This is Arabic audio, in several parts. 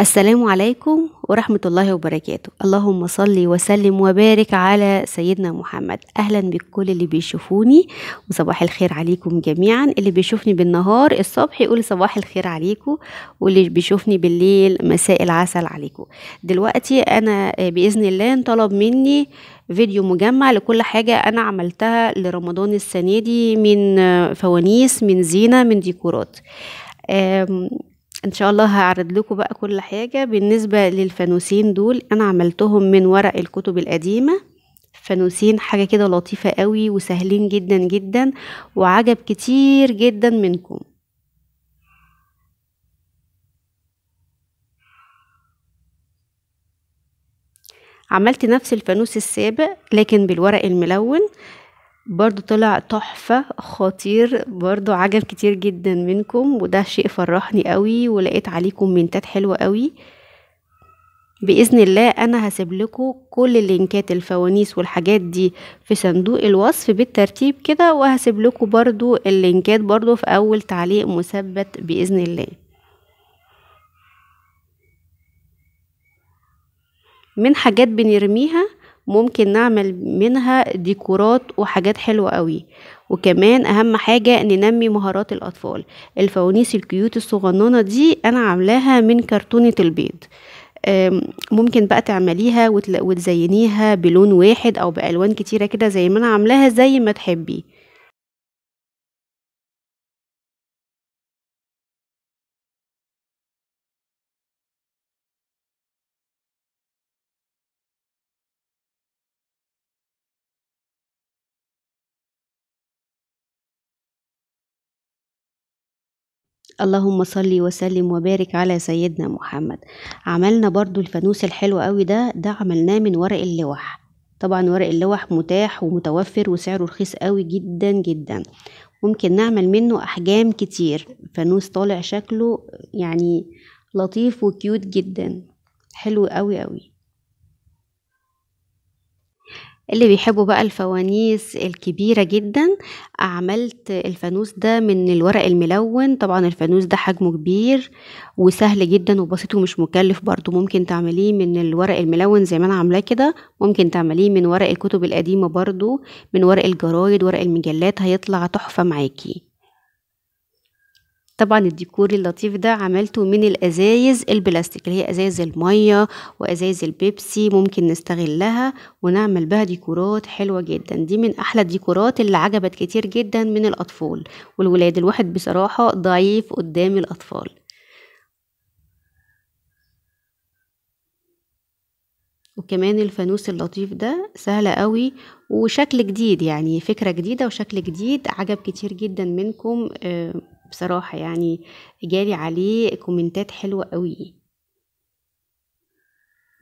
السلام عليكم ورحمة الله وبركاته اللهم صلي وسلم وبارك على سيدنا محمد أهلا بكل اللي بيشوفوني وصباح الخير عليكم جميعا اللي بيشوفني بالنهار الصبح يقول صباح الخير عليكم واللي بيشوفني بالليل مساء العسل عليكم دلوقتي أنا بإذن الله انطلب مني فيديو مجمع لكل حاجة أنا عملتها لرمضان السنة دي من فوانيس من زينة من ديكورات ان شاء الله هعرض لكم بقى كل حاجه بالنسبه للفانوسين دول انا عملتهم من ورق الكتب القديمه فانوسين حاجه كده لطيفه قوي وسهلين جدا جدا وعجب كتير جدا منكم عملت نفس الفانوس السابق لكن بالورق الملون برضو طلع تحفة خطير برضو عجب كتير جدا منكم وده شيء فرحني قوي ولقيت عليه كومنتات حلوة قوي بإذن الله أنا هسيب لكم كل اللينكات الفوانيس والحاجات دي في صندوق الوصف بالترتيب كده وهسيب لكم برضو اللينكات برضو في أول تعليق مثبت بإذن الله من حاجات بنرميها ممكن نعمل منها ديكورات وحاجات حلوة قوي وكمان اهم حاجة ننمي مهارات الاطفال الفوانيس الكيوت الصغننة دي انا عاملاها من كرتونة البيض ممكن بقى تعمليها وتزينيها بلون واحد او بالوان كتيرة كده زي ما انا عاملاها زي ما تحبي اللهم صل وسلم وبارك على سيدنا محمد عملنا برضو الفانوس الحلو قوي ده ده عملناه من ورق اللوح طبعا ورق اللوح متاح ومتوفر وسعره رخيص قوي جدا جدا ممكن نعمل منه احجام كتير فانوس طالع شكله يعني لطيف وكيوت جدا حلو قوي قوي اللي بيحبوا بقى الفوانيس الكبيرة جدا عملت الفانوس ده من الورق الملون طبعا الفانوس ده حجمه كبير وسهل جدا وبسيط ومش مكلف برضو ممكن تعمليه من الورق الملون زي ما انا عاملاه كده ممكن تعمليه من ورق الكتب القديمة برضو من ورق الجرايد ورق المجلات هيطلع تحفة معاكي طبعا الديكور اللطيف ده عملته من الازايز البلاستيك اللي هي ازايز الميه وازايز البيبسي ممكن نستغلها ونعمل بها ديكورات حلوه جدا دي من احلى الديكورات اللي عجبت كتير جدا من الاطفال والولاد الواحد بصراحه ضعيف قدام الاطفال وكمان الفانوس اللطيف ده سهل قوي وشكل جديد يعني فكرة جديدة وشكل جديد عجب كتير جدا منكم آه، بصراحة يعني جالي عليه كومنتات حلوة قوي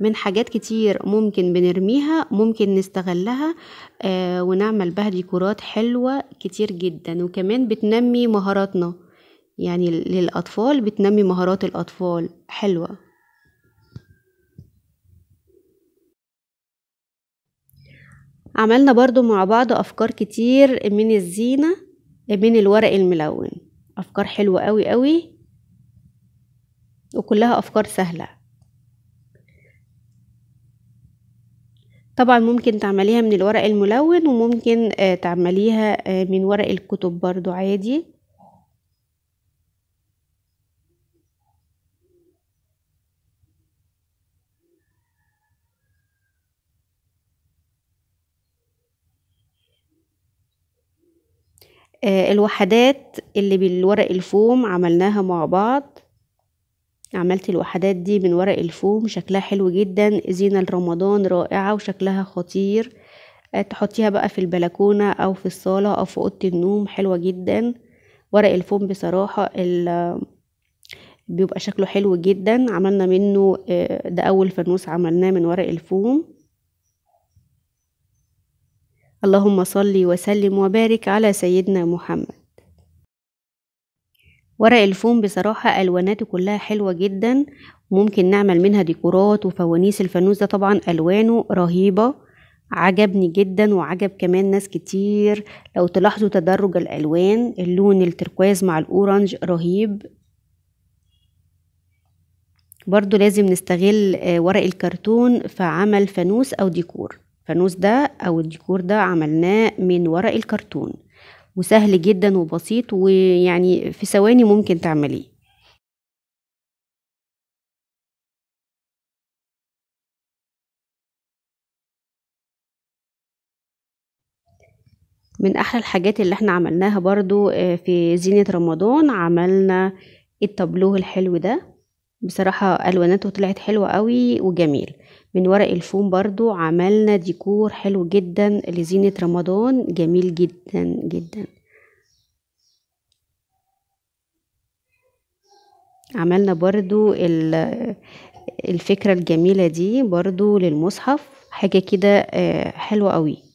من حاجات كتير ممكن بنرميها ممكن نستغلها آه، ونعمل بها ديكورات حلوة كتير جدا وكمان بتنمي مهاراتنا يعني للأطفال بتنمي مهارات الأطفال حلوة عملنا برضو مع بعض أفكار كتير من الزينة من الورق الملون افكار حلوه قوي قوي وكلها افكار سهله طبعا ممكن تعمليها من الورق الملون وممكن آه، تعمليها آه، من ورق الكتب برضو عادي آه، الوحدات اللي بالورق الفوم عملناها مع بعض عملت الوحدات دي من ورق الفوم شكلها حلو جدا زينة لرمضان رائعة وشكلها خطير آه، تحطيها بقى في البلكونة او في الصالة او في اوضة النوم حلوة جدا ورق الفوم بصراحة بيبقى شكله حلو جدا عملنا منه آه، ده اول فانوس عملناه من ورق الفوم اللهم صل وسلم وبارك على سيدنا محمد ورق الفوم بصراحة ألواناته كلها حلوة جدا ممكن نعمل منها ديكورات وفوانيس الفانوس ده طبعا ألوانه رهيبة عجبني جدا وعجب كمان ناس كتير لو تلاحظوا تدرج الألوان اللون التركواز مع الأورنج رهيب برضو لازم نستغل آه، ورق الكرتون في عمل فانوس أو ديكور الفانوس ده او الديكور ده عملناه من ورق الكرتون وسهل جدا وبسيط ويعني في ثواني ممكن تعمليه من احلى الحاجات اللي احنا عملناها برضو آه، في زينة رمضان عملنا التابلوه الحلو ده بصراحة ألواناته طلعت حلوة قوي وجميل من ورق الفوم برضو عملنا ديكور حلو جدا لزينة رمضان جميل جدا جدا عملنا برضو الفكرة الجميلة دي برضو للمصحف حاجة كده آه، حلوة قوي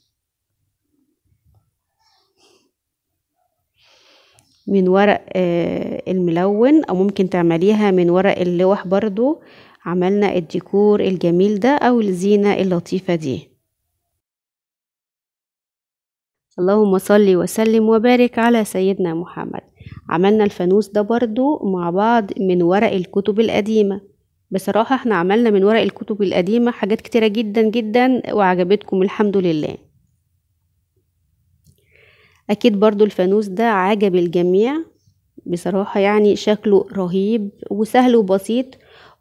من ورق آه، الملون او ممكن تعمليها من ورق اللوح برضو عملنا الديكور الجميل ده او الزينة اللطيفة دي اللهم صلي وسلم وبارك على سيدنا محمد عملنا الفانوس ده برضو مع بعض من ورق الكتب القديمة بصراحة احنا عملنا من ورق الكتب القديمة حاجات كتيرة جدا جدا وعجبتكم الحمد لله أكيد برضو الفانوس ده عجب الجميع بصراحة يعني شكله رهيب وسهل وبسيط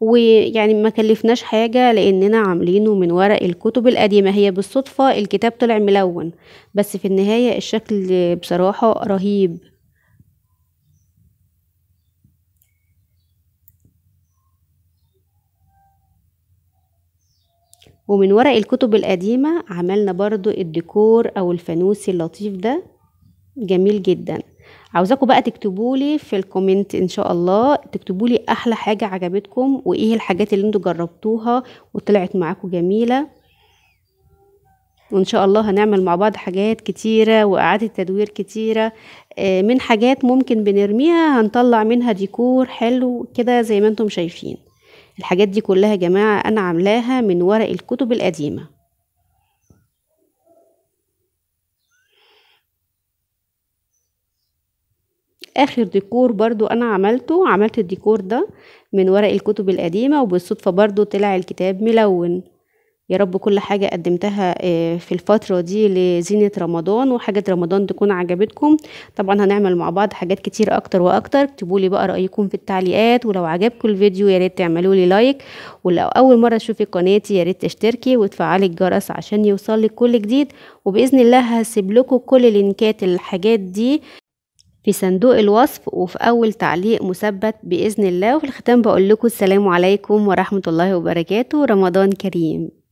ويعني ما كلفناش حاجة لأننا عاملينه من ورق الكتب القديمة هي بالصدفة الكتاب طلع ملون بس في النهاية الشكل بصراحة رهيب ومن ورق الكتب القديمة عملنا برضو الديكور أو الفانوس اللطيف ده جميل جدا عاوزاكم بقى تكتبوا لي في الكومنت ان شاء الله تكتبوا لي احلى حاجه عجبتكم وايه الحاجات اللي انتوا جربتوها وطلعت معاكم جميله وان شاء الله هنعمل مع بعض حاجات كتيره واعاده تدوير كتيره آه، من حاجات ممكن بنرميها هنطلع منها ديكور حلو كده زي ما انتم شايفين الحاجات دي كلها يا جماعه انا عاملاها من ورق الكتب القديمه اخر ديكور برضو انا عملته عملت الديكور ده من ورق الكتب القديمة وبالصدفة برضو طلع الكتاب ملون يا رب كل حاجة قدمتها آه، في الفترة دي لزينة رمضان وحاجة رمضان تكون عجبتكم طبعا هنعمل مع بعض حاجات كتير اكتر واكتر اكتبولي بقى رأيكم في التعليقات ولو عجبكم الفيديو ياريت تعملولي لايك ولو اول مرة تشوفي قناتي ياريت تشتركي وتفعلي الجرس عشان يوصل لك كل جديد وباذن الله هسيب لكم كل لينكات الحاجات دي في صندوق الوصف وفي أول تعليق مثبت بإذن الله وفي الختام بقول لكم السلام عليكم ورحمة الله وبركاته رمضان كريم